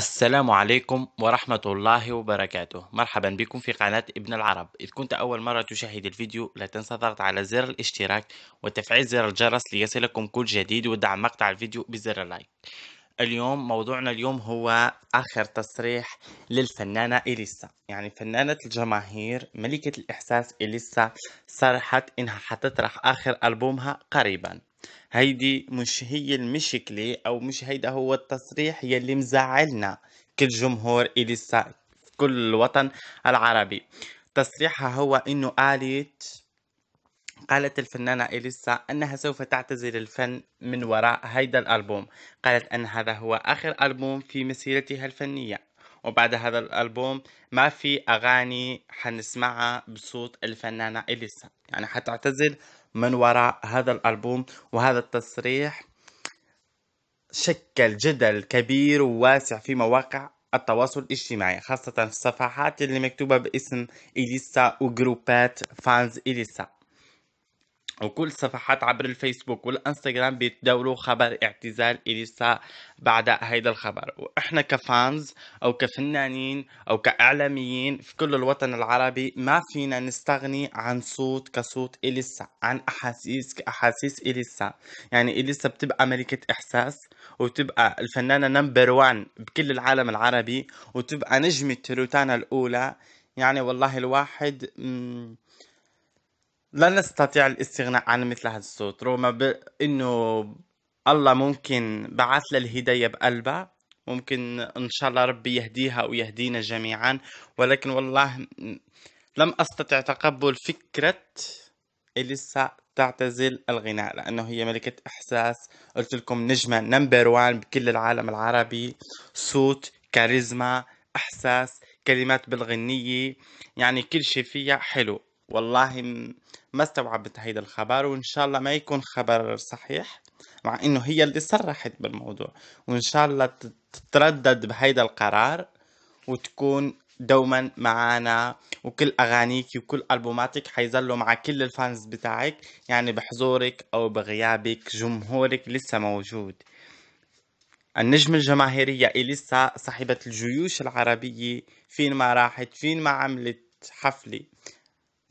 السلام عليكم ورحمة الله وبركاته مرحبا بكم في قناة ابن العرب إذا كنت أول مرة تشاهد الفيديو لا تنسى الضغط على زر الاشتراك وتفعيل زر الجرس ليصلكم كل جديد ودعم مقطع الفيديو بزر اللايك اليوم موضوعنا اليوم هو آخر تصريح للفنانة إليسا يعني فنانة الجماهير ملكة الإحساس إليسا صرحت إنها حتطرح آخر ألبومها قريبا هيدي مش هي المشكلة أو مش هيدا هو التصريح يلي مزعلنا كل جمهور إليسا في كل الوطن العربي تصريحها هو إنه قالت قالت الفنانة إليسا أنها سوف تعتزل الفن من وراء هيدا الألبوم قالت أن هذا هو آخر ألبوم في مسيرتها الفنية وبعد هذا الالبوم ما في اغاني حنسمعها بصوت الفنانه اليسا يعني حتعتزل من وراء هذا الالبوم وهذا التصريح شكل جدل كبير وواسع في مواقع التواصل الاجتماعي خاصة في الصفحات اللي مكتوبة باسم إليسا وجروبات فانز إليسا وكل صفحات عبر الفيسبوك والانستغرام بيتداولوا خبر اعتزال اليسا بعد هيدا الخبر واحنا كفانز او كفنانين او كاعلاميين في كل الوطن العربي ما فينا نستغني عن صوت كصوت اليسا عن احاسيس كاحاسيس اليسا يعني اليسا بتبقى ملكة احساس وتبقى الفنانة نمبر وان بكل العالم العربي وتبقى نجمة روتانا الاولى يعني والله الواحد م- لا نستطيع الاستغناء عن مثل هذا الصوت رغم ب... انه الله ممكن بعث لها الهدايه بقلبها ممكن ان شاء الله ربي يهديها ويهدينا جميعا ولكن والله لم استطع تقبل فكره اليسا تعتزل الغناء لانه هي ملكه احساس قلت لكم نجمه نمبر وان بكل العالم العربي صوت كاريزما احساس كلمات بالغنيه يعني كل شيء فيها حلو والله ما استوعبت هيدا الخبر وان شاء الله ما يكون خبر صحيح مع انه هي اللي صرحت بالموضوع وان شاء الله تتردد بهيدا القرار وتكون دوما معنا وكل اغانيك وكل البوماتك حيظلوا مع كل الفانز بتاعك يعني بحضورك او بغيابك جمهورك لسه موجود النجم الجماهيرية إليسا صاحبة الجيوش العربية فين ما راحت فين ما عملت حفلة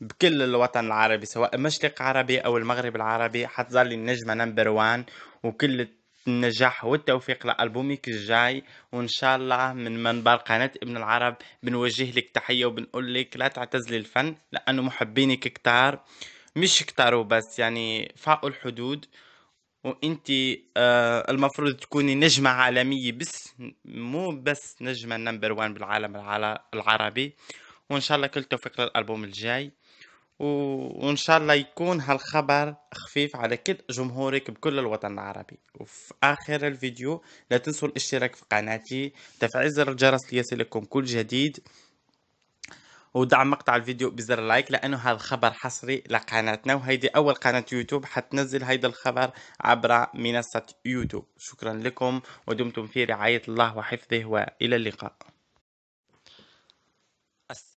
بكل الوطن العربي سواء مشرق عربي او المغرب العربي حتظل النجمة نمبر وان وكل النجاح والتوفيق لألبومك الجاي وإن شاء الله من منبر قناة ابن العرب بنوجه لك تحية وبنقول لك لا تعتزلي الفن لأنه محبينك كتار مش كتار وبس يعني فاقوا الحدود وانت آه المفروض تكوني نجمة عالمية بس مو بس نجمة نمبر وان بالعالم العربي وان شاء الله كل توفيق للألبوم الجاي وان شاء الله يكون هالخبر خفيف على كل جمهورك بكل الوطن العربي وفي اخر الفيديو لا تنسوا الاشتراك في قناتي تفعيل زر الجرس ليصلكم كل جديد ودعم مقطع الفيديو بزر لايك لانه هذا خبر حصري لقناتنا وهيدي اول قناه يوتيوب حتنزل هيدا الخبر عبر منصه يوتيوب شكرا لكم ودمتم في رعايه الله وحفظه والى اللقاء